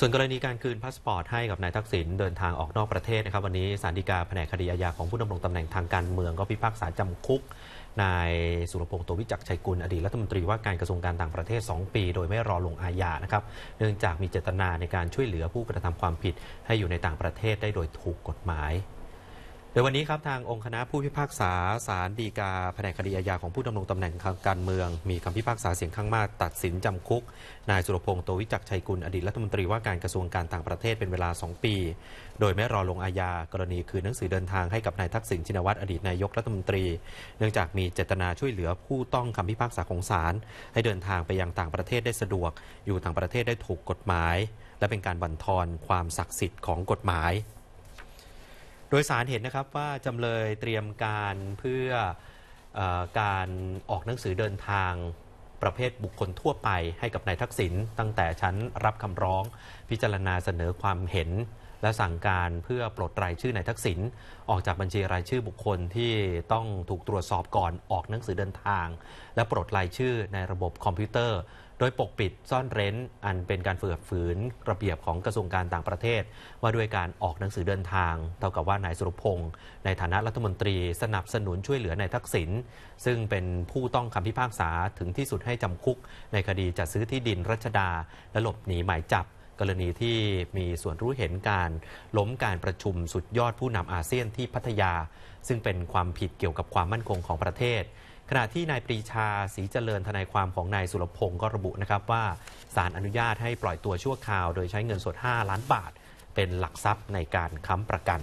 ส่วนกรณีการคืนพาสปอร์ตให้กับนายทักษิณเดินทางออกนอกประเทศนะครับวันนี้สารดีกาแผนกคดีอาญาของผู้ดำรงตำแหน่งทางการเมืองก็พิพากษาจำคุกนายสุรพงศ์ตัวิจักชัยกุลอดีตรัฐมนตรีว่าการกระทรวงการต่างประเทศ 2 ปีโดยไม่รอลงอาญานะครับเนื่องจากมีเจตนาในการช่วยเหลือผู้กระทำความผิด ให้อยู่ในต่างประเทศได้โดยถูกกฎหมายดยวันนี้ครับ ทางองค์คณะผู้พิพากษาสารดีกาแผนกคดีอาญาของผู้ดำรงตำแหน่งทางการเมือง มีคำพิพากษาเสียงข้างมากตัดสินจำคุก นายสุรพงศ์โตวิจักชัยกุลอดีตรัฐมนตรี ว่าการกระทรวงการต่างประเทศเป็นเวลา 2 ปี โดยไม่รอลงอาญากรณีคือหนังสือเดินทางให้กับนายทักษิณชินวัตรอดีตนายกรัฐมนตรีเนื่องจากมีเจตนาช่วยเหลือผู้ต้องคำพิพากษาของศาลให้เดินทางไปยังต่างประเทศได้สะดวก อยู่ต่างประเทศได้ถูกกฎหมาย และเป็นการบั่นทอนความศักดิ์สิทธิ์ของกฎหมายโดยสารเห็นนะครับว่าจำเลยเตรียมการเพื่ออการออกหนังสือเดินทางประเภทบุคคลทั่วไปให้กับนายทักษิณตั้งแต่ชั้นรับคำร้องพิจารณาเสนอความเห็นและสั่งการเพื่อปลดรายชื่อนายทักษิณออกจากบัญชีรายชื่อบุคคลที่ต้องถูกตรวจสอบก่อนออกหนังสือเดินทาง และปลดรายชื่อในระบบคอมพิวเตอร์ โดยปกปิดซ่อนเร้น อันเป็นการฝืนฝืน ระเบียบของกระทรวงการต่างประเทศ ว่าด้วยการออกหนังสือเดินทาง เท่ากับว่านายสุรพงศ์ในฐานะรัฐมนตรีสนับสนุนช่วยเหลือนายทักษิณซึ่งเป็นผู้ต้องคำพิพากษาถึงที่สุดให้จำคุก ในคดีจัดซื้อที่ดินรัชดา และหลบหนีหมายจับกรณีที่มีส่วนรู้เห็นการล้มการประชุมสุดยอดผู้นำอาเซียนที่พัทยา ซึ่งเป็นความผิดเกี่ยวกับความมั่นคงของประเทศ ขณะที่นายปรีชาศรีเจริญทนายความของนายสุรพงศ์ก็ระบุนะครับว่าศาลอนุญาตให้ปล่อยตัวชั่วคราวโดยใช้เงินสด 5 ล้านบาท เป็นหลักทรัพย์ในการค้ำประกัน